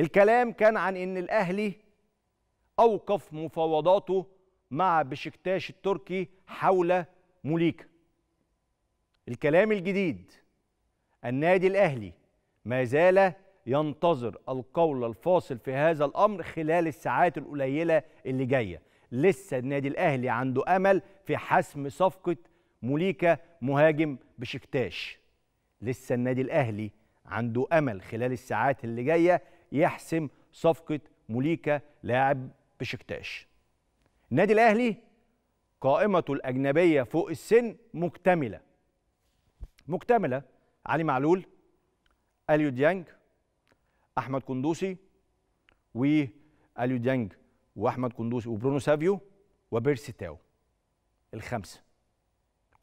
الكلام كان عن ان الاهلي اوقف مفاوضاته مع بشكتاش التركي حول موليكا الكلام الجديد النادي الاهلي ما زال ينتظر القول الفاصل في هذا الامر خلال الساعات القليله اللي جايه لسه النادي الاهلي عنده امل في حسم صفقه موليكا مهاجم بشكتاش لسه النادي الاهلي عنده امل خلال الساعات اللي جايه يحسم صفقة موليكا لاعب بشكتاش النادي الأهلي قائمته الأجنبية فوق السن مكتملة مكتملة علي معلول أليو ديانج أحمد و وأليو ديانج وأحمد كندوسي وبرونو سافيو وبيرسي تاو الخمسة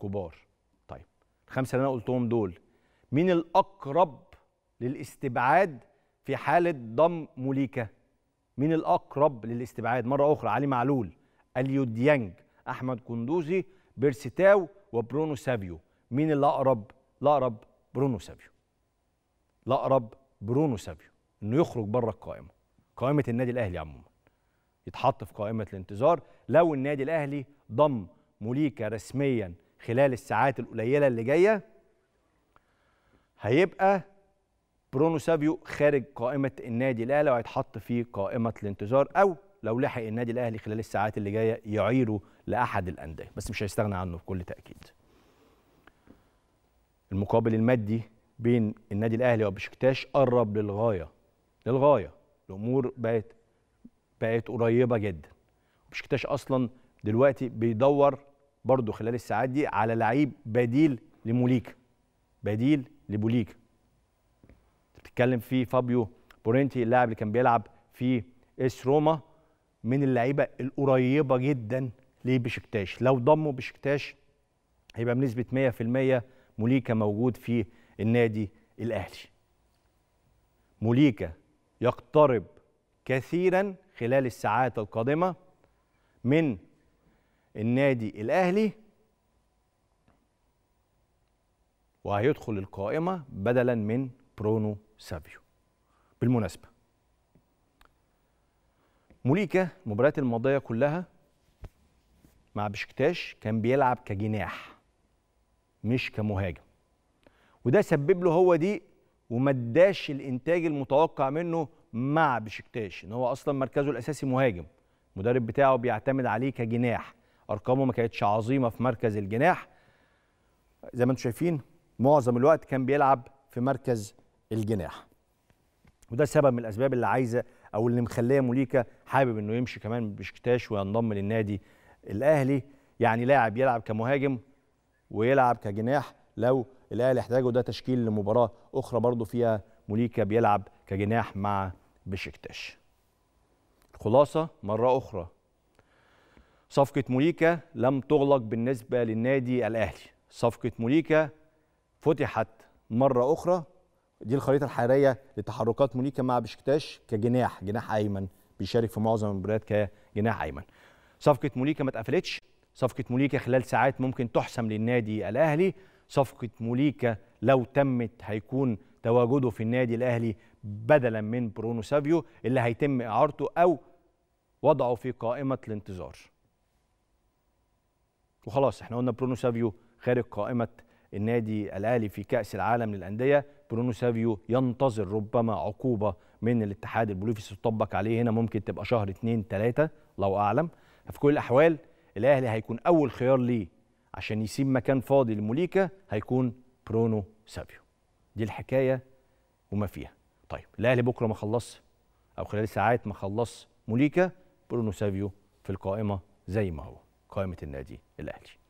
كبار طيب الخمسة اللي أنا قلتهم دول مين الأقرب للاستبعاد في حالة ضم موليكا مين الأقرب للاستبعاد مرة أخرى علي معلول أليو ديانج أحمد كندوزي بيرسيتاو وبرونو سافيو مين اللي أقرب؟ الأقرب برونو سافيو الأقرب برونو سافيو إنه يخرج بره القائمة قائمة النادي الأهلي عموما يتحط في قائمة الانتظار لو النادي الأهلي ضم موليكا رسميا خلال الساعات القليلة اللي جاية هيبقى برونو سافيو خارج قائمه النادي الاهلي وهيتحط في قائمه الانتظار او لو لحق النادي الاهلي خلال الساعات اللي جايه يعيره لاحد الانديه بس مش هيستغنى عنه بكل تاكيد المقابل المادي بين النادي الاهلي وبشكتاش قرب للغايه للغايه الامور بقت بقت قريبه جدا بشكتاش اصلا دلوقتي بيدور برضه خلال الساعات دي على لعيب بديل لموليك بديل لبوليك اتكلم فيه فابيو بورينتي اللاعب اللي كان بيلعب في اس روما من اللعيبه القريبه جدا لبشكتاش لو ضموا بشكتاش هيبقى بنسبه 100% موليكا موجود في النادي الاهلي موليكا يقترب كثيرا خلال الساعات القادمه من النادي الاهلي وهيدخل القائمه بدلا من برونو سافيو بالمناسبة موليكا المباريات الماضية كلها مع بشكتاش كان بيلعب كجناح مش كمهاجم وده سبب له هو دي وما اداش الانتاج المتوقع منه مع بشكتاش ان هو اصلا مركزه الاساسي مهاجم المدرب بتاعه بيعتمد عليه كجناح ارقامه ما كانتش عظيمه في مركز الجناح زي ما انتم شايفين معظم الوقت كان بيلعب في مركز الجناح وده سبب من الاسباب اللي عايزه او اللي مخليه موليكا حابب انه يمشي كمان بشكتاش وينضم للنادي الاهلي يعني لاعب يلعب كمهاجم ويلعب كجناح لو الاهلي احتاجه ده تشكيل لمباراه اخرى برضه فيها موليكا بيلعب كجناح مع بشكتاش الخلاصه مره اخرى صفقه موليكا لم تغلق بالنسبه للنادي الاهلي صفقه موليكا فتحت مره اخرى دي الخريطه الحراريه لتحركات مونيكا مع بشكتاش كجناح جناح ايمن بيشارك في معظم المباريات كجناح ايمن صفقه مونيكا ما اتقفلتش صفقه موليكا خلال ساعات ممكن تحسم للنادي الاهلي صفقه موليكا لو تمت هيكون تواجده في النادي الاهلي بدلا من برونو سافيو اللي هيتم اعارته او وضعه في قائمه الانتظار وخلاص احنا قلنا برونو سافيو خارج قائمه النادي الاهلي في كاس العالم للانديه برونو سافيو ينتظر ربما عقوبه من الاتحاد البوليفي تطبق عليه هنا ممكن تبقى شهر اثنين ثلاثة لو اعلم في كل الاحوال الاهلي هيكون اول خيار ليه عشان يسيب مكان فاضي لموليكا هيكون برونو سافيو دي الحكايه وما فيها طيب الاهلي بكره ما خلص او خلال ساعات ما خلص موليكا برونو سافيو في القائمه زي ما هو قائمه النادي الاهلي